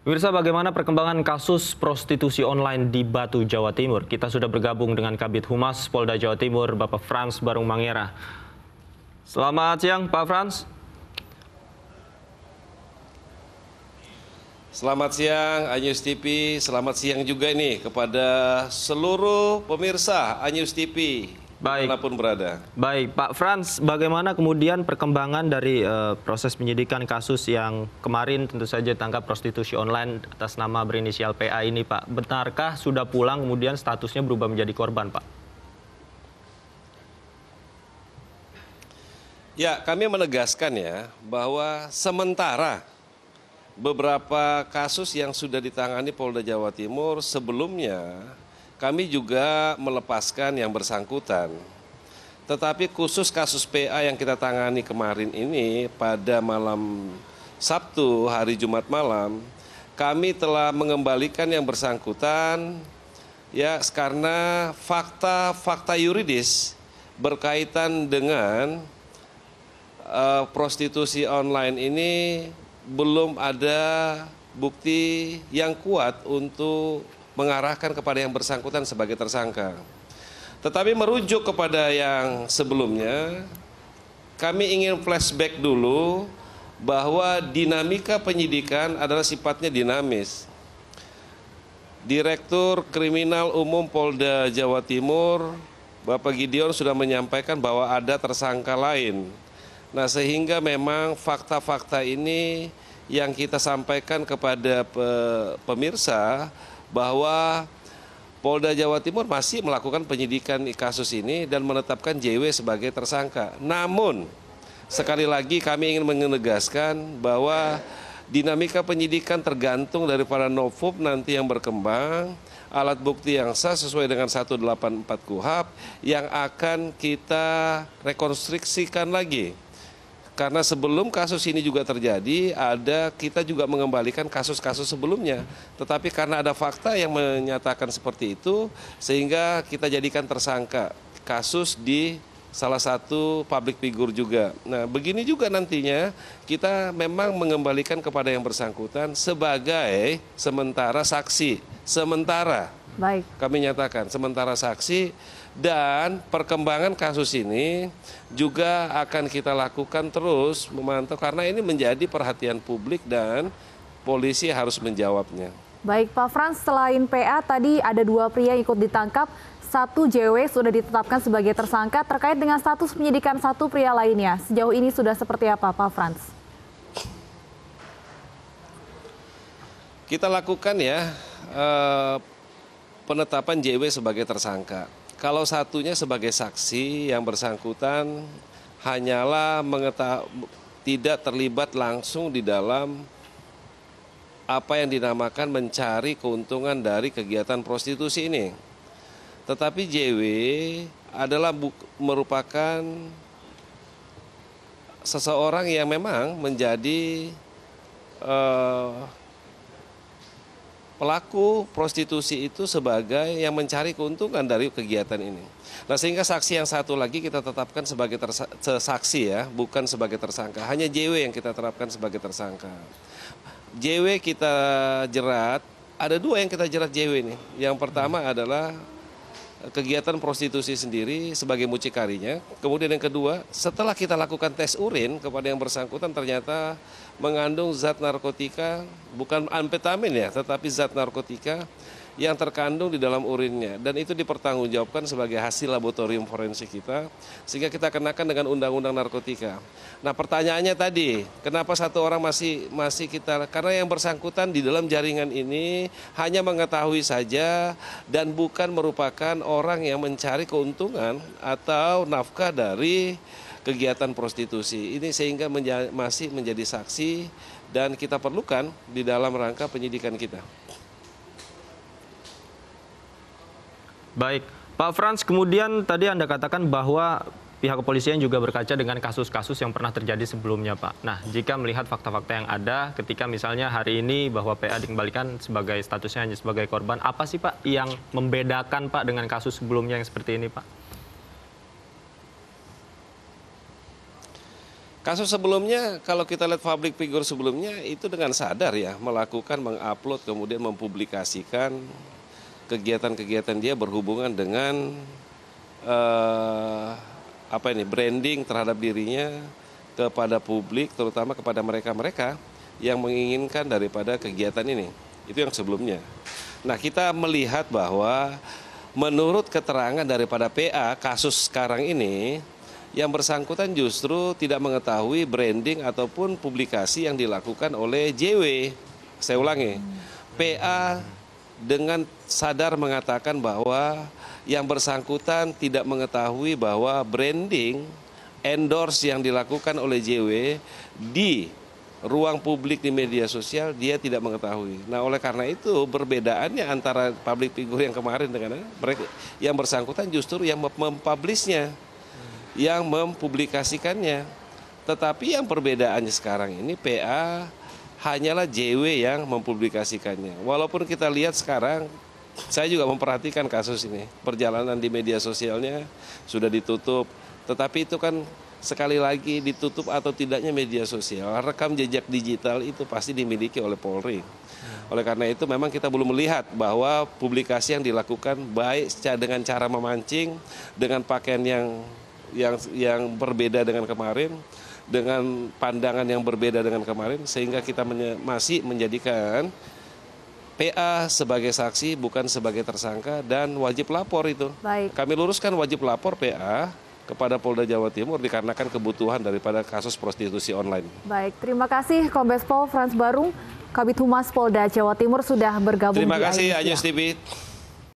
Pemirsa, bagaimana perkembangan kasus prostitusi online di Batu, Jawa Timur? Kita sudah bergabung dengan Kabit Humas Polda Jawa Timur, Bapak Frans Barung Mangera. Selamat siang, Pak Frans. Selamat siang, Anyus TV. Selamat siang juga ini kepada seluruh pemirsa Anyus TV. Baik. Manapun berada. Baik, Pak Frans, bagaimana kemudian perkembangan dari uh, proses penyidikan kasus yang kemarin tentu saja tangkap prostitusi online atas nama berinisial PA ini, Pak? Benarkah sudah pulang kemudian statusnya berubah menjadi korban, Pak? Ya, kami menegaskan ya bahwa sementara beberapa kasus yang sudah ditangani Polda Jawa Timur sebelumnya kami juga melepaskan yang bersangkutan. Tetapi khusus kasus PA yang kita tangani kemarin ini pada malam Sabtu hari Jumat malam, kami telah mengembalikan yang bersangkutan ya karena fakta-fakta yuridis berkaitan dengan uh, prostitusi online ini belum ada bukti yang kuat untuk mengarahkan kepada yang bersangkutan sebagai tersangka. Tetapi merujuk kepada yang sebelumnya, kami ingin flashback dulu bahwa dinamika penyidikan adalah sifatnya dinamis. Direktur Kriminal Umum Polda Jawa Timur, Bapak Gideon sudah menyampaikan bahwa ada tersangka lain. Nah, sehingga memang fakta-fakta ini yang kita sampaikan kepada pemirsa bahwa Polda Jawa Timur masih melakukan penyidikan kasus ini dan menetapkan JW sebagai tersangka. Namun, sekali lagi kami ingin menegaskan bahwa dinamika penyidikan tergantung dari para novum nanti yang berkembang, alat bukti yang sah sesuai dengan 184 KUHAP yang akan kita rekonstruksikan lagi. Karena sebelum kasus ini juga terjadi, ada kita juga mengembalikan kasus-kasus sebelumnya. Tetapi karena ada fakta yang menyatakan seperti itu, sehingga kita jadikan tersangka kasus di salah satu publik figur juga. Nah, begini juga nantinya kita memang mengembalikan kepada yang bersangkutan sebagai sementara saksi, sementara Baik. Kami nyatakan sementara saksi dan perkembangan kasus ini juga akan kita lakukan terus memantau karena ini menjadi perhatian publik dan polisi harus menjawabnya. Baik, Pak Frans, selain PA tadi ada dua pria yang ikut ditangkap, satu JW sudah ditetapkan sebagai tersangka terkait dengan status penyidikan satu pria lainnya. Sejauh ini sudah seperti apa, Pak Frans? Kita lakukan ya eh, penetapan JW sebagai tersangka. Kalau satunya sebagai saksi yang bersangkutan hanyalah tidak terlibat langsung di dalam apa yang dinamakan mencari keuntungan dari kegiatan prostitusi ini. Tetapi JW adalah merupakan seseorang yang memang menjadi uh, pelaku prostitusi itu sebagai yang mencari keuntungan dari kegiatan ini. Nah sehingga saksi yang satu lagi kita tetapkan sebagai saksi ya, bukan sebagai tersangka. Hanya JW yang kita terapkan sebagai tersangka. JW kita jerat, ada dua yang kita jerat JW ini. Yang pertama adalah kegiatan prostitusi sendiri sebagai mucikarinya. Kemudian yang kedua, setelah kita lakukan tes urin kepada yang bersangkutan ternyata mengandung zat narkotika, bukan amfetamin ya, tetapi zat narkotika yang terkandung di dalam urinnya dan itu dipertanggungjawabkan sebagai hasil laboratorium forensik kita sehingga kita kenakan dengan undang-undang narkotika. Nah, pertanyaannya tadi, kenapa satu orang masih masih kita karena yang bersangkutan di dalam jaringan ini hanya mengetahui saja dan bukan merupakan orang yang mencari keuntungan atau nafkah dari kegiatan prostitusi. Ini sehingga menja masih menjadi saksi dan kita perlukan di dalam rangka penyidikan kita. Baik, Pak Frans, kemudian tadi Anda katakan bahwa pihak kepolisian juga berkaca dengan kasus-kasus yang pernah terjadi sebelumnya, Pak. Nah, jika melihat fakta-fakta yang ada, ketika misalnya hari ini bahwa PA dikembalikan sebagai statusnya hanya sebagai korban, apa sih, Pak, yang membedakan, Pak, dengan kasus sebelumnya yang seperti ini, Pak? Kasus sebelumnya, kalau kita lihat public figure sebelumnya, itu dengan sadar ya, melakukan, mengupload, kemudian mempublikasikan kegiatan-kegiatan dia berhubungan dengan uh, apa ini branding terhadap dirinya kepada publik terutama kepada mereka-mereka yang menginginkan daripada kegiatan ini. Itu yang sebelumnya. Nah, kita melihat bahwa menurut keterangan daripada PA kasus sekarang ini yang bersangkutan justru tidak mengetahui branding ataupun publikasi yang dilakukan oleh JW. Saya ulangi. PA dengan sadar mengatakan bahwa yang bersangkutan tidak mengetahui bahwa branding endorse yang dilakukan oleh JW di ruang publik di media sosial dia tidak mengetahui. Nah, oleh karena itu perbedaannya antara public figure yang kemarin dengan mereka yang bersangkutan justru yang mempublishnya, yang mempublikasikannya. Tetapi yang perbedaannya sekarang ini PA hanyalah JW yang mempublikasikannya. Walaupun kita lihat sekarang, saya juga memperhatikan kasus ini. Perjalanan di media sosialnya sudah ditutup, tetapi itu kan sekali lagi ditutup atau tidaknya media sosial, rekam jejak digital itu pasti dimiliki oleh Polri. Oleh karena itu memang kita belum melihat bahwa publikasi yang dilakukan baik dengan cara memancing, dengan pakaian yang yang yang berbeda dengan kemarin dengan pandangan yang berbeda dengan kemarin sehingga kita menye masih menjadikan PA sebagai saksi bukan sebagai tersangka dan wajib lapor itu. Baik. Kami luruskan wajib lapor PA kepada Polda Jawa Timur dikarenakan kebutuhan daripada kasus prostitusi online. Baik, terima kasih Kombes Pol Frans Barung, Kabit Humas Polda Jawa Timur sudah bergabung. Terima kasih Ayus TV.